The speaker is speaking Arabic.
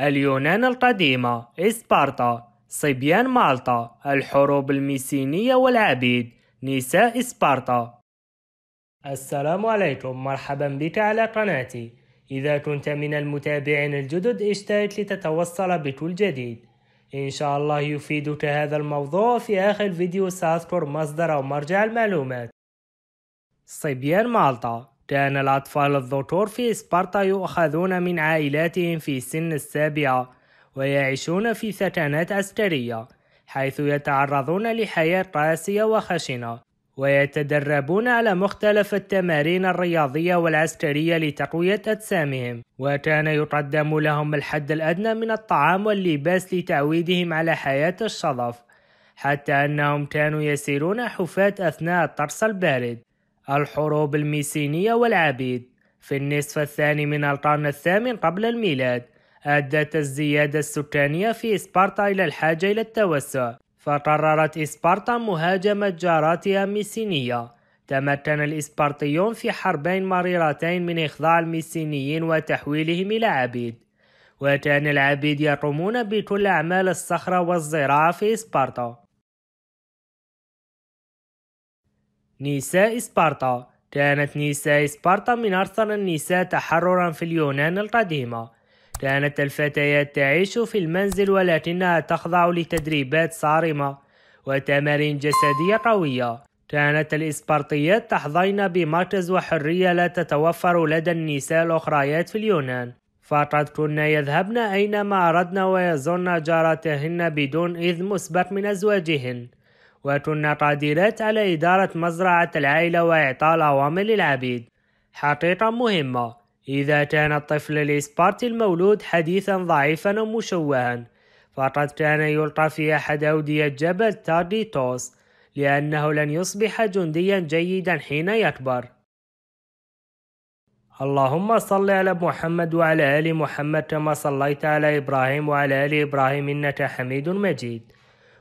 اليونان القديمة إسبارتا صبيان مالطا الحروب الميسينية والعبيد نساء إسبارتا السلام عليكم مرحبا بك على قناتي إذا كنت من المتابعين الجدد اشترك لتتوصل بكل جديد إن شاء الله يفيدك هذا الموضوع في آخر فيديو سأذكر مصدر أو مرجع المعلومات صبيان مالطا كان الأطفال الذكور في إسبارتا يؤخذون من عائلاتهم في سن السابعة ويعيشون في سكنات عسكرية حيث يتعرضون لحياة قاسية وخشنة ويتدربون على مختلف التمارين الرياضية والعسكرية لتقوية أجسامهم وكان يقدم لهم الحد الأدنى من الطعام واللباس لتعويدهم على حياة الشظف حتى أنهم كانوا يسيرون حفاة أثناء الطقس البارد الحروب الميسينية والعبيد في النصف الثاني من القرن الثامن قبل الميلاد أدت الزيادة السكانية في إسبارتا إلى الحاجة إلى التوسع فقررت إسبارتا مهاجمة جاراتها الميسينية تمكن الإسبارطيون في حربين مريرتين من إخضاع الميسينيين وتحويلهم إلى عبيد وكان العبيد يقومون بكل أعمال الصخرة والزراعة في إسبارتا نساء سبارتا كانت نساء سبارتا من أرثر النساء تحررا في اليونان القديمة كانت الفتيات تعيش في المنزل ولكنها تخضع لتدريبات صارمة وتمارين جسدية قوية كانت الإسبرطيات تحظين بمركز وحرية لا تتوفر لدى النساء الأخريات في اليونان فقد كن يذهبن أينما أردن ويزرن جاراتهن بدون إذن مسبق من أزواجهن وتن قادرات على إدارة مزرعة العائلة وإعطاء الأوامر للعبيد حقيقة مهمة إذا كان الطفل الإسبارتي المولود حديثا ضعيفا أو مشوها فقد كان يلقى في أحد أودية جبل تاريتوس لأنه لن يصبح جنديا جيدا حين يكبر اللهم صل على محمد وعلى آل محمد كما صليت على إبراهيم وعلى آل إبراهيم إنك حميد مجيد